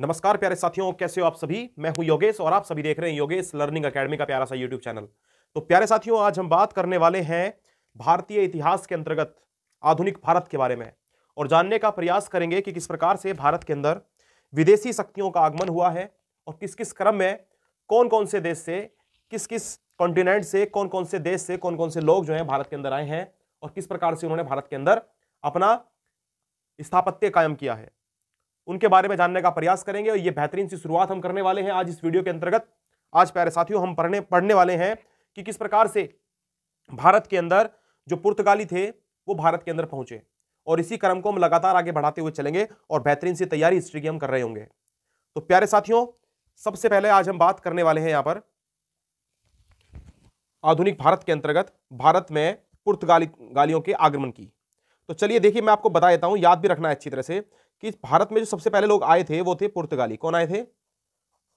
नमस्कार प्यारे साथियों कैसे हो आप सभी मैं हूं योगेश और आप सभी देख रहे हैं योगेश लर्निंग अकेडमी का प्यारा सा यूट्यूब चैनल तो प्यारे साथियों आज हम बात करने वाले हैं भारतीय इतिहास के अंतर्गत आधुनिक भारत के बारे में और जानने का प्रयास करेंगे कि किस प्रकार से भारत के अंदर विदेशी शक्तियों का आगमन हुआ है और किस किस क्रम में कौन कौन से देश से किस किस कॉन्टिनेंट से कौन कौन से देश से कौन कौन से लोग जो हैं भारत के अंदर आए हैं और किस प्रकार से उन्होंने भारत के अंदर अपना स्थापत्य कायम किया है उनके बारे में जानने का प्रयास करेंगे और ये बेहतरीन सी शुरुआत हम करने वाले हैं आज इस वीडियो के अंतर्गत आज प्यारे साथियों हम पढ़ने पढ़ने वाले हैं कि किस प्रकार से भारत के अंदर जो पुर्तगाली थे वो भारत के अंदर पहुंचे और इसी क्रम को हम लगातार आगे बढ़ाते हुए चलेंगे और बेहतरीन सी तैयारी हिस्ट्री की हम कर रहे होंगे तो प्यारे साथियों सबसे पहले आज हम बात करने वाले हैं यहाँ पर आधुनिक भारत के अंतर्गत भारत में पुर्तगाली गालियों के आगमन की तो चलिए देखिए मैं आपको बता देता हूँ याद भी रखना है अच्छी तरह से कि भारत में जो सबसे पहले लोग आए थे वो थे पुर्तगाली कौन आए थे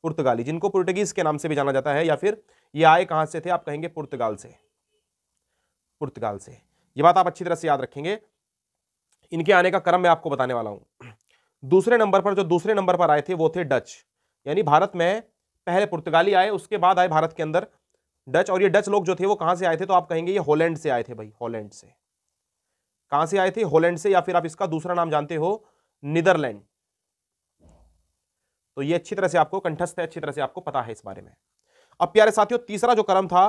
पुर्तगाली जिनको पुर्तगीज के नाम से भी जाना जाता है या फिर ये आए कहाँ से थे आप कहेंगे पुर्तगाल से पुर्तगाल से ये बात आप अच्छी तरह से याद रखेंगे इनके आने का क्रम मैं आपको बताने वाला हूँ दूसरे नंबर पर जो दूसरे नंबर पर आए थे वो थे डच यानी भारत में पहले पुर्तगाली आए उसके बाद आए भारत के अंदर डच और ये डच लोग जो थे वो कहाँ से आए थे तो आप कहेंगे ये हॉलैंड से आए थे भाई हॉलैंड से कहाँ से आए थे हॉलैंड से या फिर आप इसका दूसरा नाम जानते हो नीदरलैंड तो ये अच्छी तरह से आपको कंठस्थ है अच्छी तरह से आपको पता है इस बारे में अब प्यारे साथियों तीसरा जो क्रम था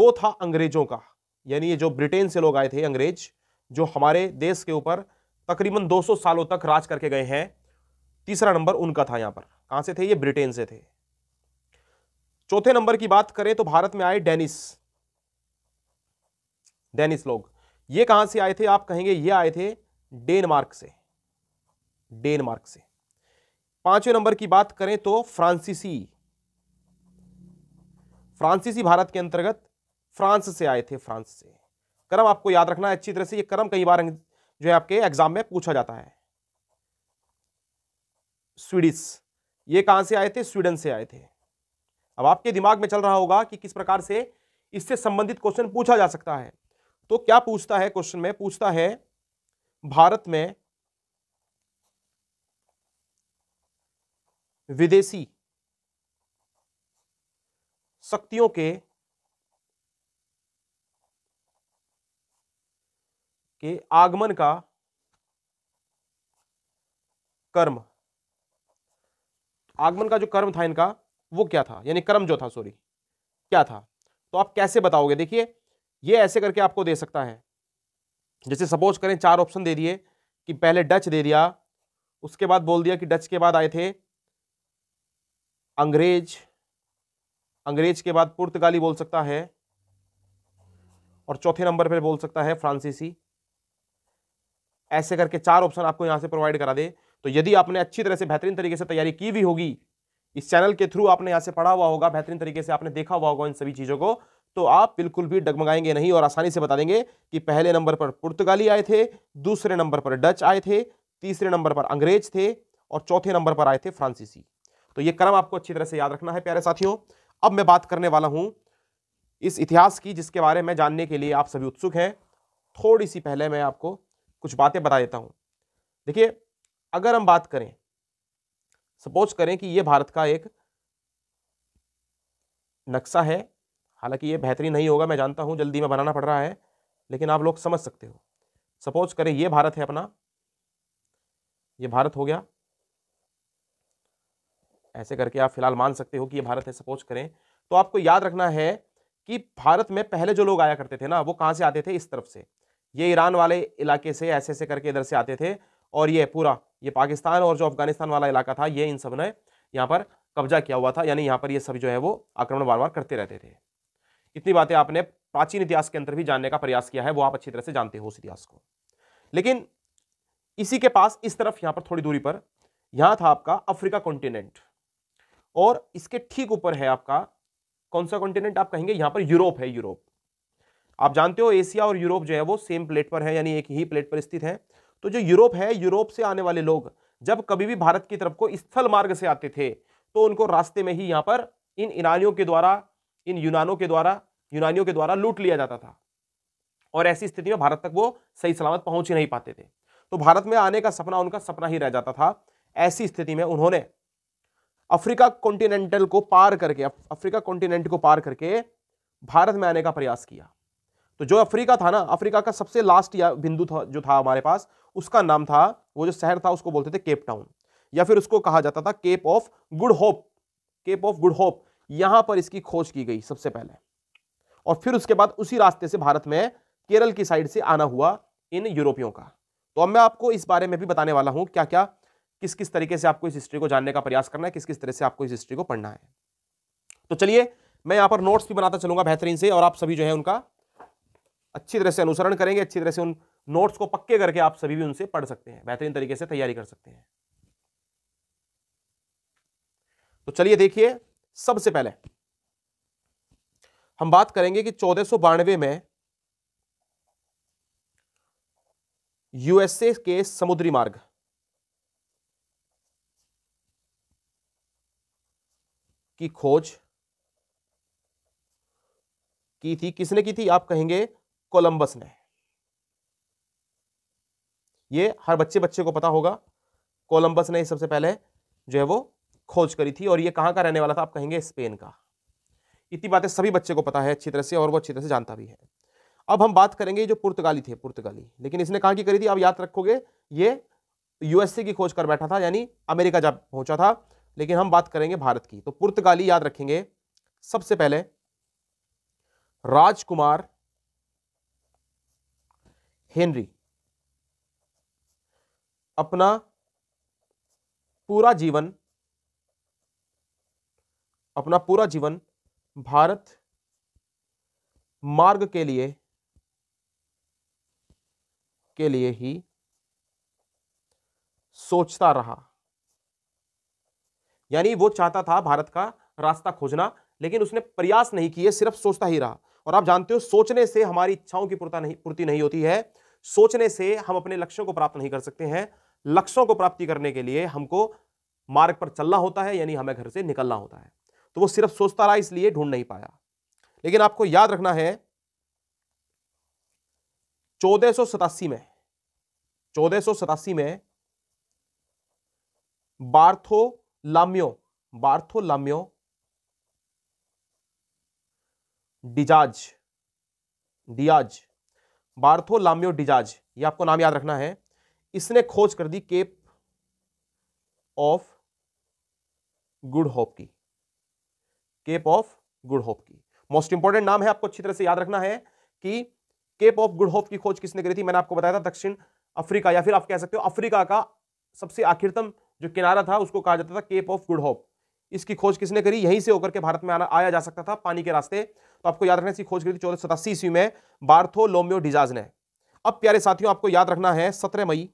वो था अंग्रेजों का यानी ये जो ब्रिटेन से लोग आए थे अंग्रेज जो हमारे देश के ऊपर तकरीबन 200 सालों तक राज करके गए हैं तीसरा नंबर उनका था यहां पर कहां से थे ये ब्रिटेन से थे चौथे नंबर की बात करें तो भारत में आए डेनिस डेनिस लोग ये कहां से आए थे आप कहेंगे ये आए थे डेनमार्क से डेनमार्क से पांचवें नंबर की बात करें तो फ्रांसीसी फ्रांसीसी भारत के अंतर्गत फ्रांस से आए थे फ्रांस से क्रम आपको याद रखना है अच्छी तरह से ये क्रम कई बार जो है आपके एग्जाम में पूछा जाता है स्वीडिस ये कहां से आए थे स्वीडन से आए थे अब आपके दिमाग में चल रहा होगा कि किस प्रकार से इससे संबंधित क्वेश्चन पूछा जा सकता है तो क्या पूछता है क्वेश्चन में पूछता है भारत में विदेशी शक्तियों के के आगमन का कर्म आगमन का जो कर्म था इनका वो क्या था यानी कर्म जो था सॉरी क्या था तो आप कैसे बताओगे देखिए ये ऐसे करके आपको दे सकता है जैसे सपोज करें चार ऑप्शन दे दिए कि पहले डच दे दिया उसके बाद बोल दिया कि डच के बाद आए थे अंग्रेज अंग्रेज के बाद पुर्तगाली बोल सकता है और चौथे नंबर पर बोल सकता है फ्रांसीसी ऐसे करके चार ऑप्शन आपको यहां से प्रोवाइड करा दे तो यदि आपने अच्छी तरह से बेहतरीन तरीके से तैयारी की भी होगी इस चैनल के थ्रू आपने यहां से पढ़ा हुआ होगा बेहतरीन तरीके से आपने देखा हुआ होगा इन सभी चीज़ों को तो आप बिल्कुल भी डगमगाएंगे नहीं और आसानी से बता देंगे कि पहले नंबर पर पुर्तगाली आए थे दूसरे नंबर पर डच आए थे तीसरे नंबर पर अंग्रेज थे और चौथे नंबर पर आए थे फ्रांसीसी तो ये क्रम आपको अच्छी तरह से याद रखना है प्यारे साथियों अब मैं बात करने वाला हूँ इस इतिहास की जिसके बारे में जानने के लिए आप सभी उत्सुक हैं थोड़ी सी पहले मैं आपको कुछ बातें बता देता हूँ देखिए अगर हम बात करें सपोज करें कि ये भारत का एक नक्शा है हालांकि ये बेहतरीन नहीं होगा मैं जानता हूँ जल्दी में बनाना पड़ रहा है लेकिन आप लोग समझ सकते हो सपोज करें ये भारत है अपना ये भारत हो गया ऐसे करके आप फिलहाल मान सकते हो कि ये भारत है सपोज करें तो आपको याद रखना है कि भारत में पहले जो लोग आया करते थे ना वो कहाँ से आते थे इस तरफ से ये ईरान वाले इलाके से ऐसे ऐसे करके इधर से आते थे और ये पूरा ये पाकिस्तान और जो अफगानिस्तान वाला इलाका था ये इन सब ने यहाँ पर कब्जा किया हुआ था यानी यहाँ पर ये सभी जो है वो आक्रमण बार बार करते रहते थे इतनी बातें आपने प्राचीन इतिहास के अंदर भी जानने का प्रयास किया है वो आप अच्छी तरह से जानते हो उस इतिहास को लेकिन इसी के पास इस तरफ यहाँ पर थोड़ी दूरी पर यहाँ था आपका अफ्रीका कॉन्टिनेंट और इसके ठीक ऊपर है आपका कौन सा कॉन्टिनेंट आप कहेंगे यहां पर यूरोप है यूरोप आप जानते हो एशिया और यूरोप जो है वो सेम प्लेट पर है यानी एक ही प्लेट पर स्थित है तो जो यूरोप है यूरोप से आने वाले लोग जब कभी भी भारत की तरफ को स्थल मार्ग से आते थे तो उनको रास्ते में ही यहाँ पर इन ईरानियों के द्वारा इन यूनानों के द्वारा यूनानियों के द्वारा लूट लिया जाता था और ऐसी स्थिति में भारत तक वो सही सलामत पहुंच ही नहीं पाते थे तो भारत में आने का सपना उनका सपना ही रह जाता था ऐसी स्थिति में उन्होंने अफ्रीका कॉन्टिनेंटल को पार करके अफ्रीका कॉन्टिनेंट को पार करके भारत में आने का प्रयास किया तो जो अफ्रीका था ना अफ्रीका का सबसे लास्ट या बिंदु था जो था हमारे पास उसका नाम था वो जो शहर था उसको बोलते थे केप टाउन या फिर उसको कहा जाता था Cape of Good Hope Cape of Good Hope यहां पर इसकी खोज की गई सबसे पहले और फिर उसके बाद उसी रास्ते से भारत में केरल की साइड से आना हुआ इन यूरोपियों का तो अब मैं आपको इस बारे में भी बताने वाला हूं क्या क्या किस किस तरीके से आपको इस हिस्ट्री को जानने का प्रयास करना है किस किस तरह से आपको इस हिस्ट्री को पढ़ना है तो चलिए मैं यहाँ पर नोट्स भी बनाता चलूंगा बेहतरीन से और आप सभी जो है उनका अच्छी तरह से अनुसरण करेंगे अच्छी तरह से उन नोट्स को पक्के करके आप सभी भी उनसे पढ़ सकते हैं बेहतरीन तरीके से तैयारी कर सकते हैं तो चलिए देखिए सबसे पहले हम बात करेंगे कि चौदह में यूएसए के समुद्री मार्ग की खोज की थी किसने की थी आप कहेंगे कोलंबस ने ये हर बच्चे बच्चे को पता होगा कोलंबस ने सबसे पहले जो है वो खोज करी थी और ये कहां का रहने वाला था आप कहेंगे स्पेन का इतनी बातें सभी बच्चे को पता है अच्छी तरह से और वो अच्छी तरह से जानता भी है अब हम बात करेंगे जो पुर्तगाली थे पुर्तगाली लेकिन इसने कहा की करी थी आप याद रखोगे ये यूएसए की खोज कर बैठा था यानी अमेरिका जा पहुंचा था लेकिन हम बात करेंगे भारत की तो पुर्तगाली याद रखेंगे सबसे पहले राजकुमार हेनरी अपना पूरा जीवन अपना पूरा जीवन भारत मार्ग के लिए के लिए ही सोचता रहा यानी वो चाहता था भारत का रास्ता खोजना लेकिन उसने प्रयास नहीं किए सिर्फ सोचता ही रहा और आप जानते हो सोचने से हमारी इच्छाओं की पूर्ता नहीं पूर्ति नहीं होती है सोचने से हम अपने लक्ष्यों को प्राप्त नहीं कर सकते हैं लक्ष्यों को प्राप्ति करने के लिए हमको मार्ग पर चलना होता है यानी हमें घर से निकलना होता है तो वो सिर्फ सोचता रहा इसलिए ढूंढ नहीं पाया लेकिन आपको याद रखना है चौदह में चौदह में बार्थो लामियो बार्थोलामियो डिजाज डियाज लाम्यो डिजाज ये आपको नाम याद रखना है इसने खोज कर दी केप ऑफ गुड होप की केप ऑफ गुड होप की मोस्ट इंपॉर्टेंट नाम है आपको अच्छी तरह से याद रखना है कि केप ऑफ गुड होप की खोज किसने करी थी मैंने आपको बताया था दक्षिण अफ्रीका या फिर आप कह सकते हो अफ्रीका का सबसे आखिरतम जो किनारा था उसको कहा जाता था केप ऑफ गुड होप इसकी खोज किसने करी यहीं से होकर के भारत में आना आया जा सकता था पानी के रास्ते तो आपको याद रखना इसकी खोज करी थी चौदह सतासी ईस्वी में बार्थो डिजाज ने अब प्यारे साथियों आपको याद रखना है सत्रह मई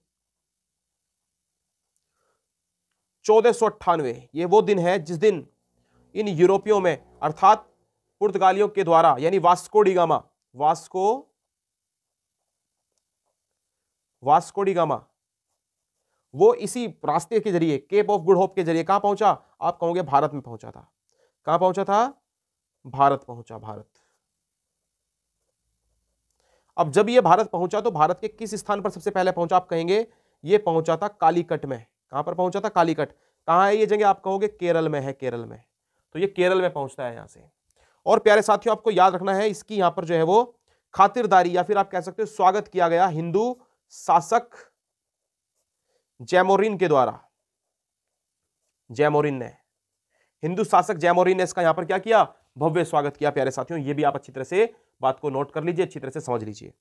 चौदह ये वो दिन है जिस दिन इन यूरोपियों में अर्थात पुर्तगालियों के द्वारा यानी Vasco da Gama Vasco Vasco da Gama वो इसी रास्ते के जरिए केप ऑफ गुड होप के जरिए कहाँ पहुंचा आप कहोगे भारत में पहुंचा था कहाँ पहुंचा था भारत पहुंचा भारत अब जब ये भारत पहुंचा तो भारत के किस स्थान पर सबसे पहले पहुंचा आप कहेंगे ये पहुंचा था कालीकट में कहां पर पहुंचा था कालीकट कहां है ये जगह आप कहोगे केरल में है केरल में तो ये केरल में पहुंचता है यहां से और प्यारे साथियों आपको याद रखना है इसकी यहां पर जो है वो खातिरदारी या फिर आप कह सकते हो स्वागत किया गया हिंदू शासक जैमोरिन के द्वारा जैमोरिन ने हिंदू शासक जैमोरिन ने इसका यहां पर क्या किया भव्य स्वागत किया प्यारे साथियों ये भी आप अच्छी तरह से बात को नोट कर लीजिए अच्छी तरह से समझ लीजिए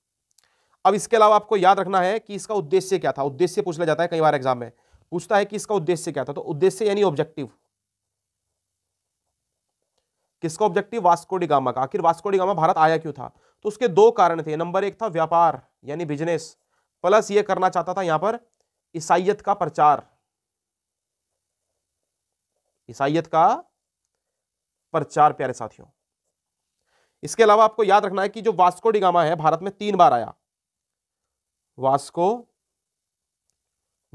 अब इसके अलावा आपको याद रखना है कि इसका उद्देश्य क्या था उद्देश्य पूछ लिया जाता है कई बार एग्जाम में पूछता है कि इसका उद्देश्य क्या था तो उद्देश्य यानी ऑब्जेक्टिव किसका ऑब्जेक्टिव वास्कोडी गामा का आखिर वास्कोडी गामा भारत आया क्यों था तो उसके दो कारण थे नंबर एक था व्यापार यानी बिजनेस प्लस ये करना चाहता था यहां पर ईसाइत का प्रचार ईसाइत का प्रचार प्यारे साथियों इसके अलावा आपको याद रखना है कि जो वास्को डिगामा है भारत में तीन बार आया वास्को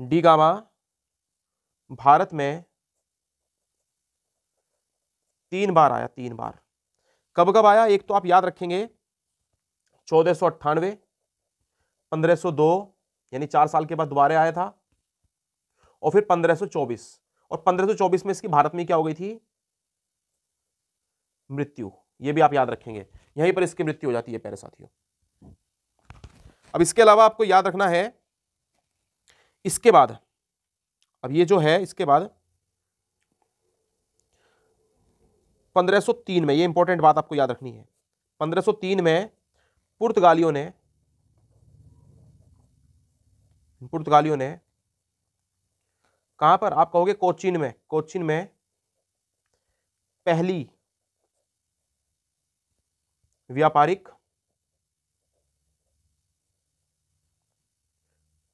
डिगामा भारत में तीन बार आया तीन बार कब कब आया एक तो आप याद रखेंगे चौदह सौ अट्ठानवे पंद्रह सौ दो यानी चार साल के बाद दोबारा आया था और फिर 1524 और 1524 में इसकी भारत में क्या हो गई थी मृत्यु ये भी आप याद रखेंगे यहीं पर इसकी मृत्यु हो जाती है प्यारे साथियों अब इसके अलावा आपको याद रखना है इसके बाद अब ये जो है इसके बाद 1503 में ये इंपॉर्टेंट बात आपको याद रखनी है 1503 में पुर्तगालियों ने पुर्तगालियों ने कहां पर आप कहोगे कोचिन में कोचिन में पहली व्यापारिक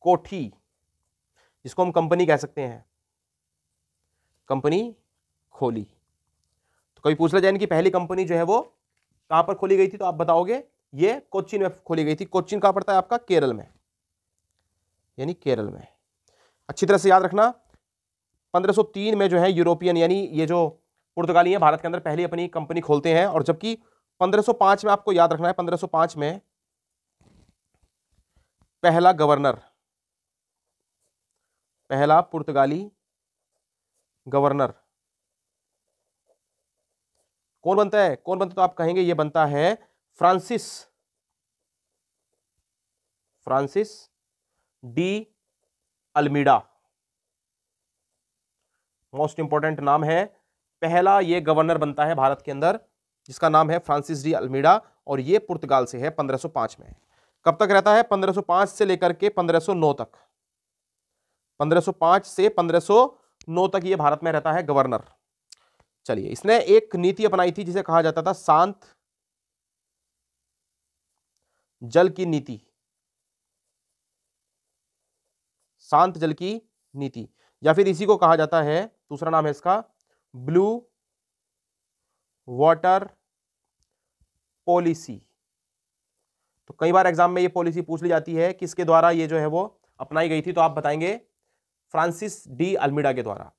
कोठी जिसको हम कंपनी कह सकते हैं कंपनी खोली तो कभी पूछ ले जाए इनकी पहली कंपनी जो है वो कहां पर खोली गई थी तो आप बताओगे ये कोचिन में खोली गई थी कोचिन कहां पड़ता है आपका केरल में यानी केरल में अच्छी तरह से याद रखना 1503 में जो है यूरोपियन यानी ये जो पुर्तगाली है भारत के अंदर पहली अपनी कंपनी खोलते हैं और जबकि 1505 में आपको याद रखना है 1505 में पहला गवर्नर पहला पुर्तगाली गवर्नर कौन बनता है कौन बनता है तो आप कहेंगे ये बनता है Francis Francis de Almeida most important नाम है पहला ये गवर्नर बनता है भारत के अंदर जिसका नाम है फ्रांसिस डी अल्मीडा और ये पुर्तगाल से है 1505 में कब तक रहता है 1505 से लेकर के 1509 तक 1505 से 1509 तक ये भारत में रहता है गवर्नर चलिए इसने एक नीति अपनाई थी जिसे कहा जाता था शांत जल की नीति शांत जल की नीति या फिर इसी को कहा जाता है दूसरा नाम है इसका ब्लू वाटर पॉलिसी तो कई बार एग्जाम में ये पॉलिसी पूछ ली जाती है किसके द्वारा ये जो है वो अपनाई गई थी तो आप बताएंगे फ्रांसिस डी अल्मीडा के द्वारा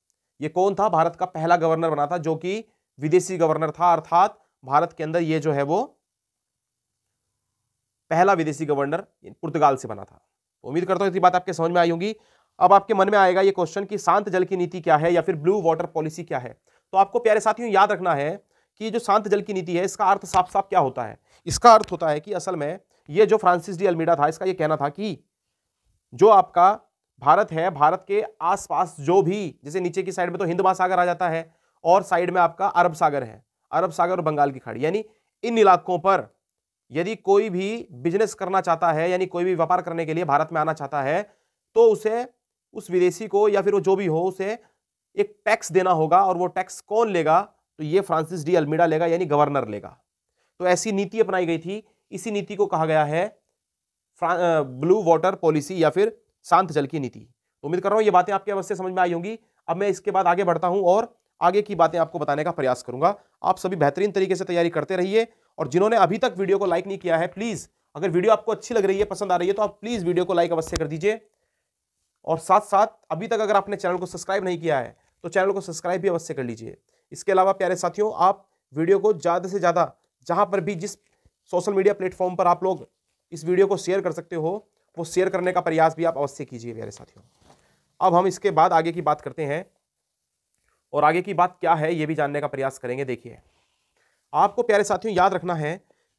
ये कौन था भारत का पहला गवर्नर बना था जो कि विदेशी गवर्नर था अर्थात भारत के अंदर ये जो है वो पहला विदेशी गवर्नर पुर्तगाल से बना था उम्मीद करता हूँ इतनी बात आपके समझ में आई होगी अब आपके मन में आएगा ये क्वेश्चन कि शांत जल की नीति क्या है या फिर ब्लू वाटर पॉलिसी क्या है तो आपको प्यारे साथियों याद रखना है कि जो शांत जल की नीति है इसका अर्थ साफ साफ क्या होता है इसका अर्थ होता है कि असल में ये जो फ्रांसिस डी अल्मीडा था इसका ये कहना था कि जो आपका भारत है भारत के आसपास जो भी जैसे नीचे की साइड में तो हिंद महासागर आ जाता है और साइड में आपका अरब सागर है अरब सागर और बंगाल की खाड़ी यानी इन इलाकों पर यदि कोई भी बिजनेस करना चाहता है यानी कोई भी व्यापार करने के लिए भारत में आना चाहता है तो उसे उस विदेशी को या फिर वो जो भी हो उसे एक टैक्स देना होगा और वो टैक्स कौन लेगा तो ये फ्रांसिस डी अल्मीडा लेगा यानी गवर्नर लेगा तो ऐसी नीति अपनाई गई थी इसी नीति को कहा गया है ब्लू वाटर पॉलिसी या फिर शांत जल की नीति तो उम्मीद कर रहा हूँ ये बातें आपके अवश्य समझ में आई होंगी अब मैं इसके बाद आगे बढ़ता हूँ और आगे की बातें आपको बताने का प्रयास करूंगा आप सभी बेहतरीन तरीके से तैयारी करते रहिए और जिन्होंने अभी तक वीडियो को लाइक नहीं किया है प्लीज़ अगर वीडियो आपको अच्छी लग रही है पसंद आ रही है तो आप प्लीज़ वीडियो को लाइक अवश्य कर दीजिए और साथ साथ अभी तक अगर आपने चैनल को सब्सक्राइब नहीं किया है तो चैनल को सब्सक्राइब भी अवश्य कर लीजिए इसके अलावा प्यारे साथियों आप वीडियो को ज़्यादा से ज़्यादा जहाँ पर भी जिस सोशल मीडिया प्लेटफॉर्म पर आप लोग इस वीडियो को शेयर कर सकते हो वो शेयर करने का प्रयास भी आप अवश्य कीजिए प्यारे साथियों अब हम इसके बाद आगे की बात करते हैं और आगे की बात क्या है ये भी जानने का प्रयास करेंगे देखिए आपको प्यारे साथियों याद रखना है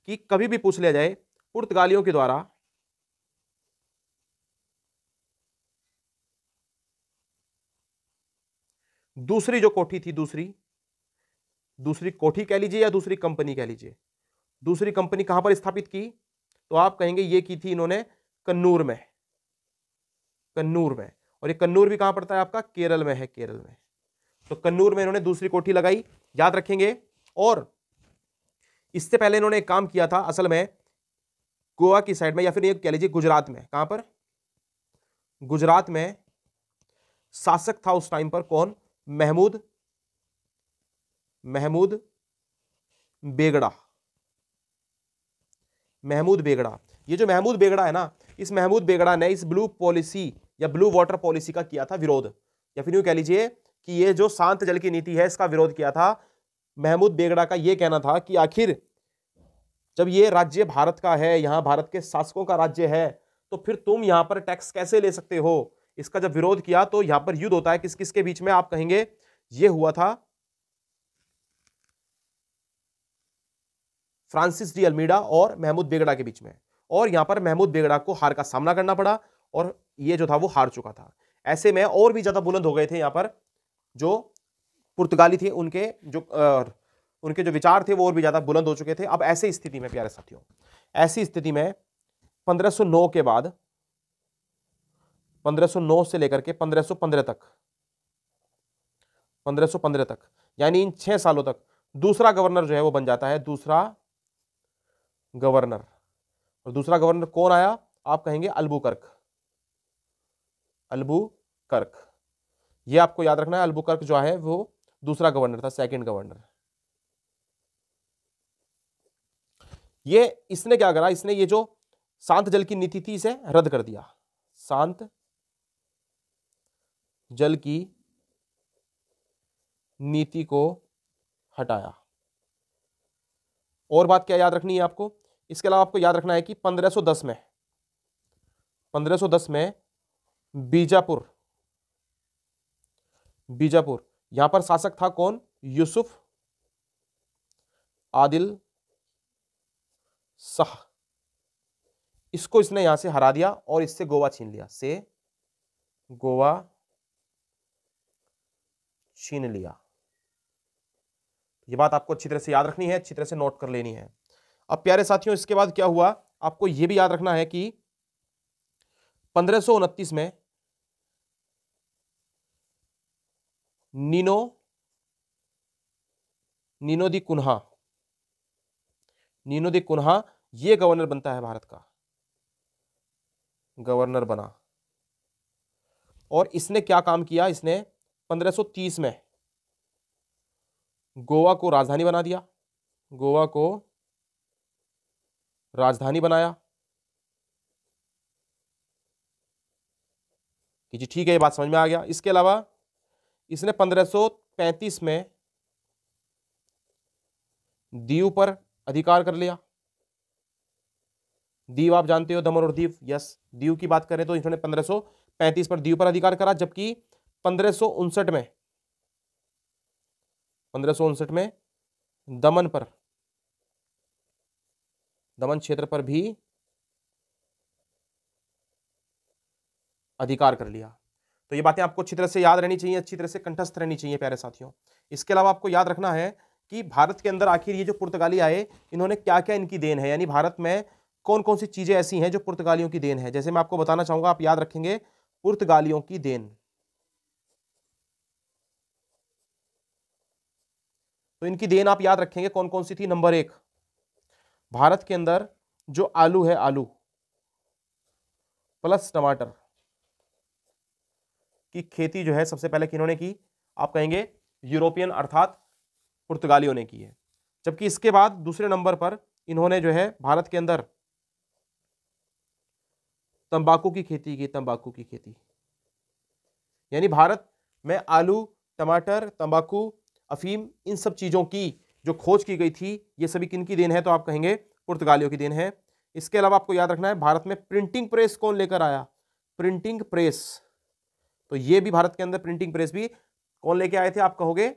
कि कभी भी पूछ लिया जाए पुर्तगालियों के द्वारा दूसरी जो कोठी थी दूसरी दूसरी कोठी कह लीजिए या दूसरी कंपनी कह लीजिए दूसरी कंपनी कहां पर स्थापित की तो आप कहेंगे ये की थी इन्होंने कन्नूर में कन्नूर में और ये कन्नूर भी कहां पड़ता है आपका केरल में है केरल में तो कन्नूर में इन्होंने दूसरी कोठी लगाई याद रखेंगे और इससे पहले इन्होंने एक काम किया था असल में गोवा की साइड में या फिर ये कह लीजिए गुजरात में कहां पर गुजरात में शासक था उस टाइम पर कौन महमूद महमूद बेगड़ा महमूद बेगड़ा ये जो महमूद बेगड़ा है ना इस महमूद बेगड़ा ने इस ब्लू पॉलिसी या ब्लू वाटर पॉलिसी का किया था विरोध या फिर यू कह लीजिए कि ये जो शांत जल की नीति है इसका विरोध किया था महमूद बेगड़ा का ये कहना था कि आखिर जब ये राज्य भारत का है यहाँ भारत के शासकों का राज्य है तो फिर तुम यहाँ पर टैक्स कैसे ले सकते हो इसका जब विरोध किया तो यहाँ पर युद्ध होता है किस किस के बीच में आप कहेंगे ये हुआ था फ्रांसिस डी अल्मीडा और महमूद बेगड़ा के बीच में और यहाँ पर महमूद बेगड़ा को हार का सामना करना पड़ा और ये जो था वो हार चुका था ऐसे में और भी ज़्यादा बुलंद हो गए थे यहाँ पर जो पुर्तगाली थे उनके जो आ, उनके जो विचार थे वो और भी ज़्यादा बुलंद हो चुके थे अब ऐसी स्थिति में प्यारे साथियों ऐसी स्थिति में 1509 के बाद 1509 से लेकर के 1515 तक 1515 तक यानी इन छह सालों तक दूसरा गवर्नर जो है वो बन जाता है दूसरा गवर्नर और दूसरा गवर्नर कौन आया आप कहेंगे अलबू कर्क अलबू कर्क ये आपको याद रखना है अलबू कर्क जो है वो दूसरा गवर्नर था सेकंड गवर्नर ये इसने क्या करा इसने ये जो शांत जल की नीति थी इसे रद्द कर दिया शांत जल की नीति को हटाया और बात क्या याद रखनी है आपको इसके अलावा आपको याद रखना है कि 1510 में 1510 में बीजापुर बीजापुर यहां पर शासक था कौन यूसुफ आदिल शाह इसको इसने यहां से हरा दिया और इससे गोवा छीन लिया से गोवा छीन लिया ये बात आपको अच्छी तरह से याद रखनी है अच्छी तरह से नोट कर लेनी है अब प्यारे साथियों इसके बाद क्या हुआ आपको यह भी याद रखना है कि पंद्रह में Nino Nino da Cunha Nino da Cunha ये गवर्नर बनता है भारत का गवर्नर बना और इसने क्या काम किया इसने 1530 में गोवा को राजधानी बना दिया गोवा को राजधानी बनाया कि जी ठीक है ये बात समझ में आ गया इसके अलावा इसने 1535 में दीव पर अधिकार कर लिया दीव आप जानते हो दमन और दीव यस दीव की बात करें तो इन्होंने 1535 पर दीव पर अधिकार करा जबकि पंद्रह में पंद्रह में दमन पर दमन क्षेत्र पर भी अधिकार कर लिया तो ये बातें आपको अच्छी तरह से याद रहनी चाहिए अच्छी तरह से कंठस्थ रहनी चाहिए प्यारे साथियों इसके अलावा आपको याद रखना है कि भारत के अंदर आखिर ये जो पुर्तगाली आए इन्होंने क्या क्या इनकी देन है यानी भारत में कौन कौन सी चीज़ें ऐसी हैं जो पुर्तगालियों की देन है जैसे मैं आपको बताना चाहूँगा आप याद रखेंगे पुर्तगालियों की देन तो इनकी देन आप याद रखेंगे कौन कौन सी थी नंबर एक भारत के अंदर जो आलू है आलू प्लस टमाटर की खेती जो है सबसे पहले किन्होंने की आप कहेंगे यूरोपियन अर्थात पुर्तगालियों ने की है जबकि इसके बाद दूसरे नंबर पर इन्होंने जो है भारत के अंदर तंबाकू की खेती की तंबाकू की खेती यानी भारत में आलू टमाटर तंबाकू अफीम इन सब चीज़ों की जो खोज की गई थी ये सभी किन की देन है तो आप कहेंगे पुर्तगालियों की देन है इसके अलावा आपको याद रखना है भारत में प्रिंटिंग प्रेस कौन लेकर आया प्रिंटिंग प्रेस तो ये भी भारत के अंदर प्रिंटिंग प्रेस भी कौन लेके आए थे आप कहोगे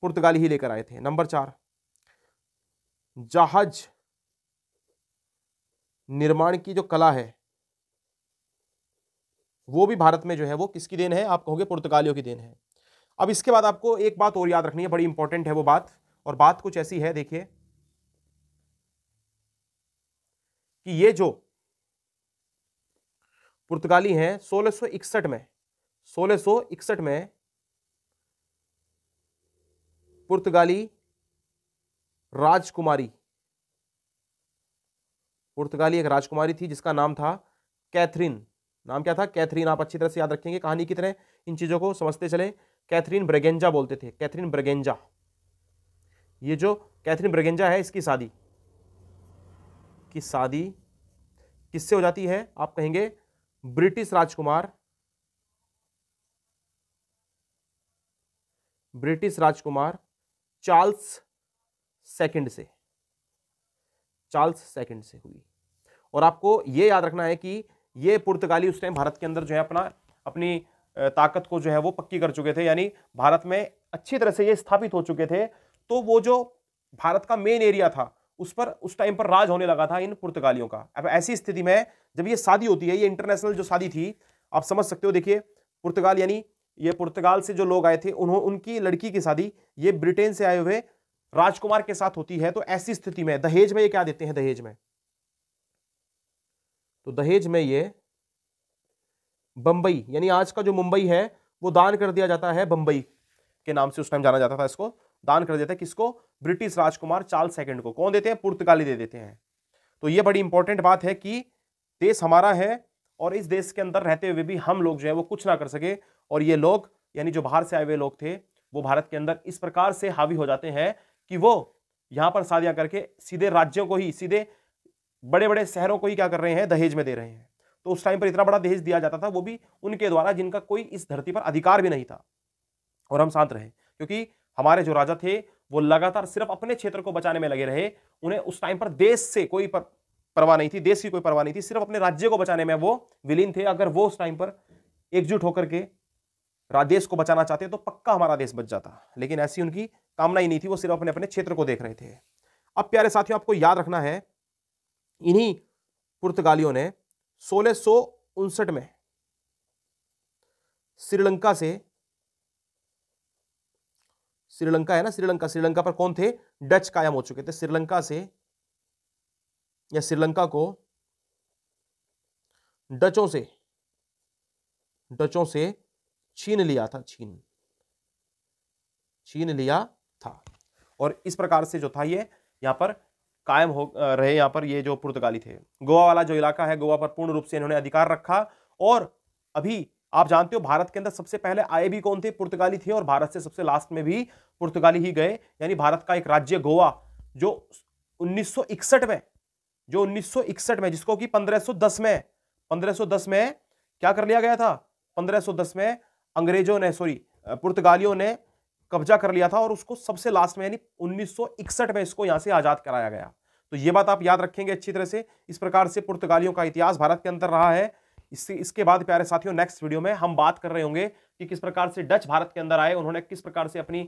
पुर्तगाली ही लेकर आए थे नंबर चार जहाज निर्माण की जो कला है वो भी भारत में जो है वो किसकी देन है आप कहोगे पुर्तगालियों की देन है अब इसके बाद आपको एक बात और याद रखनी है बड़ी इंपॉर्टेंट है वो बात और बात कुछ ऐसी है देखिए कि ये जो पुर्तगाली हैं 1661 में 1661 में पुर्तगाली राजकुमारी पुर्तगाली एक राजकुमारी थी जिसका नाम था कैथरीन नाम क्या था कैथरीन आप अच्छी तरह से याद रखेंगे कहानी की तरह इन चीज़ों को समझते चले कैथरीन ब्रगेंजा बोलते थे कैथरीन ब्रगेंजा ये जो कैथरीन ब्रगेंजा है इसकी शादी की शादी किससे हो जाती है आप कहेंगे ब्रिटिश राजकुमार ब्रिटिश राजकुमार चार्ल्स सेकंड से चार्ल्स सेकंड से हुई और आपको यह याद रखना है कि यह पुर्तगाली उस टाइम भारत के अंदर जो है अपना अपनी ताकत को जो है वो पक्की कर चुके थे यानी भारत में अच्छी तरह से ये स्थापित हो चुके थे तो वो जो भारत का मेन एरिया था उस पर उस टाइम पर राज होने लगा था इन पुर्तगालियों का अब ऐसी स्थिति में जब ये शादी होती है ये इंटरनेशनल जो शादी थी आप समझ सकते हो देखिए पुर्तगाल यानी ये पुर्तगाल से जो लोग आए थे उन्होंने उनकी लड़की की शादी ये ब्रिटेन से आए हुए राजकुमार के साथ होती है तो ऐसी स्थिति में दहेज में ये क्या देते हैं दहेज में तो दहेज में ये बंबई यानी आज का जो मुंबई है वो दान कर दिया जाता है बंबई के नाम से उस टाइम जाना जाता था इसको दान कर देता है किसको ब्रिटिश राजकुमार चार्ल्स सेकेंड को कौन देते हैं पुर्तगाली दे देते हैं तो ये बड़ी इंपॉर्टेंट बात है कि देश हमारा है और इस देश के अंदर रहते हुए भी हम लोग जो है वो कुछ ना कर सके और ये लोग यानी जो बाहर से आए हुए लोग थे वो भारत के अंदर इस प्रकार से हावी हो जाते हैं कि वो यहाँ पर शादियाँ करके सीधे राज्यों को ही सीधे बड़े बड़े शहरों को ही क्या कर रहे हैं दहेज में दे रहे हैं तो उस टाइम पर इतना बड़ा दहेज दिया जाता था वो भी उनके द्वारा जिनका कोई इस धरती पर अधिकार भी नहीं था और हम शांत रहे क्योंकि हमारे जो राजा थे वो लगातार सिर्फ अपने क्षेत्र को बचाने में लगे रहे उन्हें उस टाइम पर देश से कोई परवाह नहीं थी देश की कोई परवाह नहीं थी सिर्फ अपने राज्य को बचाने में वो विलीन थे अगर वो उस टाइम पर एकजुट होकर के देश को बचाना चाहते तो पक्का हमारा देश बच जाता लेकिन ऐसी उनकी कामना ही नहीं थी वो सिर्फ अपने अपने क्षेत्र को देख रहे थे अब प्यारे साथियों आपको याद रखना है इन्हीं पुर्तगालियों ने सोलह में श्रीलंका से श्रीलंका है ना श्रीलंका श्रीलंका पर कौन थे डच कायम हो चुके थे श्रीलंका से या श्रीलंका को डचों से डचों से छीन लिया था छीन छीन लिया था और इस प्रकार से जो था ये यहां पर कायम हो रहे यहां पर ये जो पुर्तगाली थे गोवा वाला जो इलाका है गोवा पर पूर्ण रूप से इन्होंने अधिकार रखा और अभी आप जानते हो भारत के अंदर सबसे पहले आए भी कौन थे पुर्तगाली थे और भारत से सबसे लास्ट में भी पुर्तगाली ही गए यानी भारत का एक राज्य गोवा जो 1961 में जो 1961 में जिसको कि 1510 में 1510 में क्या कर लिया गया था 1510 में अंग्रेजों ने सॉरी पुर्तगालियों ने कब्जा कर लिया था और उसको सबसे लास्ट में यानी उन्नीस में इसको यहां से आजाद कराया गया तो ये बात आप याद रखेंगे अच्छी तरह से इस प्रकार से पुर्तगालियों का इतिहास भारत के अंदर रहा है इससे इसके बाद प्यारे साथियों नेक्स्ट वीडियो में हम बात कर रहे होंगे कि किस प्रकार से डच भारत के अंदर आए उन्होंने किस प्रकार से अपनी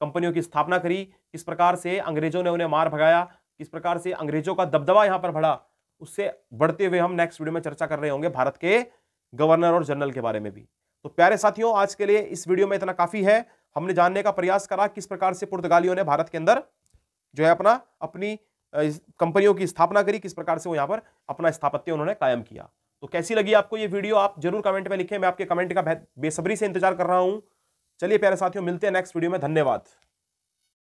कंपनियों की स्थापना करी किस प्रकार से अंग्रेजों ने उन्हें मार भगाया किस प्रकार से अंग्रेजों का दबदबा यहाँ पर बढ़ा उससे बढ़ते हुए हम नेक्स्ट वीडियो में चर्चा कर रहे होंगे भारत के गवर्नर और जनरल के बारे में भी तो प्यारे साथियों आज के लिए इस वीडियो में इतना काफ़ी है हमने जानने का प्रयास करा किस प्रकार से पुर्तगालियों ने भारत के अंदर जो है अपना अपनी कंपनियों की स्थापना करी किस प्रकार से वो यहाँ पर अपना स्थापत्य उन्होंने कायम किया तो कैसी लगी आपको ये वीडियो आप जरूर कमेंट में लिखें मैं आपके कमेंट का बेसब्री से इंतजार कर रहा हूँ चलिए प्यारे साथियों मिलते हैं नेक्स्ट वीडियो में धन्यवाद